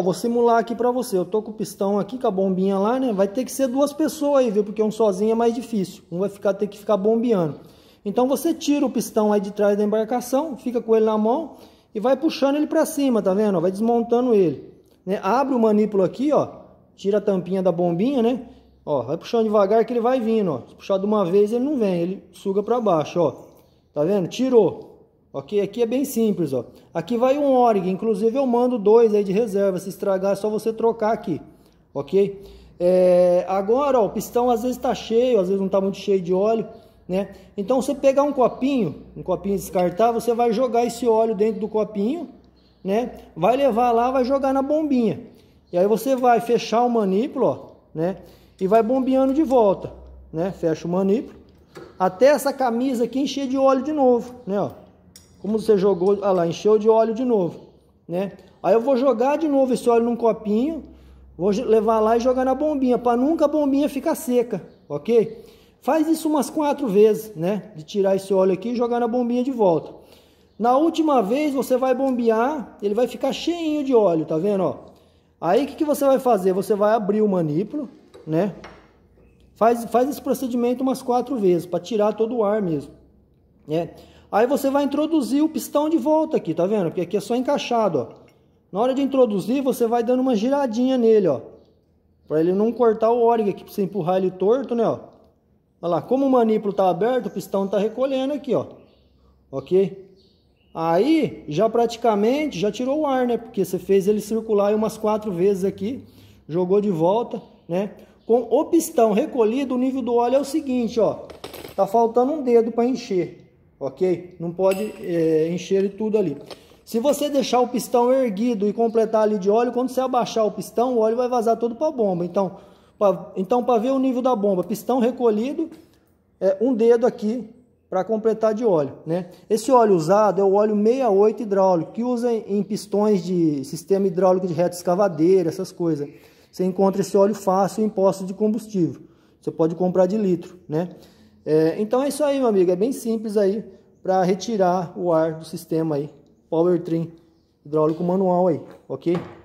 Ó, vou simular aqui para você. Eu tô com o pistão aqui, com a bombinha lá, né? Vai ter que ser duas pessoas aí, viu? Porque um sozinho é mais difícil. Um vai ficar, ter que ficar bombeando. Então você tira o pistão aí de trás da embarcação, fica com ele na mão e vai puxando ele para cima, tá vendo? Vai desmontando ele. Né? Abre o manípulo aqui, ó. Tira a tampinha da bombinha, né? Ó, vai puxando devagar que ele vai vindo, ó. Se puxar de uma vez ele não vem, ele suga para baixo, ó. Tá vendo? Tirou. Ok? Aqui é bem simples, ó. Aqui vai um ORG, inclusive eu mando dois aí de reserva. Se estragar, é só você trocar aqui, ok? É, agora, ó, o pistão às vezes está cheio, às vezes não está muito cheio de óleo, né? Então, você pegar um copinho, um copinho descartável, você vai jogar esse óleo dentro do copinho, né? Vai levar lá, vai jogar na bombinha. E aí você vai fechar o manípulo, ó, né? E vai bombeando de volta, né? Fecha o manípulo. Até essa camisa aqui encher de óleo de novo, né, ó. Como você jogou, olha lá, encheu de óleo de novo, né? Aí eu vou jogar de novo esse óleo num copinho, vou levar lá e jogar na bombinha, para nunca a bombinha ficar seca, ok? Faz isso umas quatro vezes, né? De tirar esse óleo aqui e jogar na bombinha de volta. Na última vez você vai bombear, ele vai ficar cheinho de óleo, tá vendo? Ó? Aí o que, que você vai fazer? Você vai abrir o manípulo, né? Faz, faz esse procedimento umas quatro vezes, para tirar todo o ar mesmo. Né? Aí você vai introduzir o pistão de volta aqui, tá vendo? Porque aqui é só encaixado, ó. Na hora de introduzir, você vai dando uma giradinha nele, ó. Pra ele não cortar o óleo, aqui, pra você empurrar ele torto, né, ó. Olha lá, como o manípulo tá aberto, o pistão tá recolhendo aqui, ó. Ok? Aí, já praticamente, já tirou o ar, né? Porque você fez ele circular umas quatro vezes aqui, jogou de volta, né? Com o pistão recolhido, o nível do óleo é o seguinte, ó. Tá faltando um dedo para encher ok? Não pode é, encher tudo ali. Se você deixar o pistão erguido e completar ali de óleo, quando você abaixar o pistão, o óleo vai vazar todo para a bomba. Então, pra, então para ver o nível da bomba, pistão recolhido, é, um dedo aqui para completar de óleo. Né? Esse óleo usado é o óleo 68 hidráulico, que usa em, pistões de sistema hidráulico de reta escavadeira, essas coisas. Você encontra esse óleo fácil em postos de combustível. Você pode comprar de litro, né? É, então é isso aí, meu amigo. É bem simples aí para retirar o ar do sistema aí. Powertrain hidráulico manual aí, ok?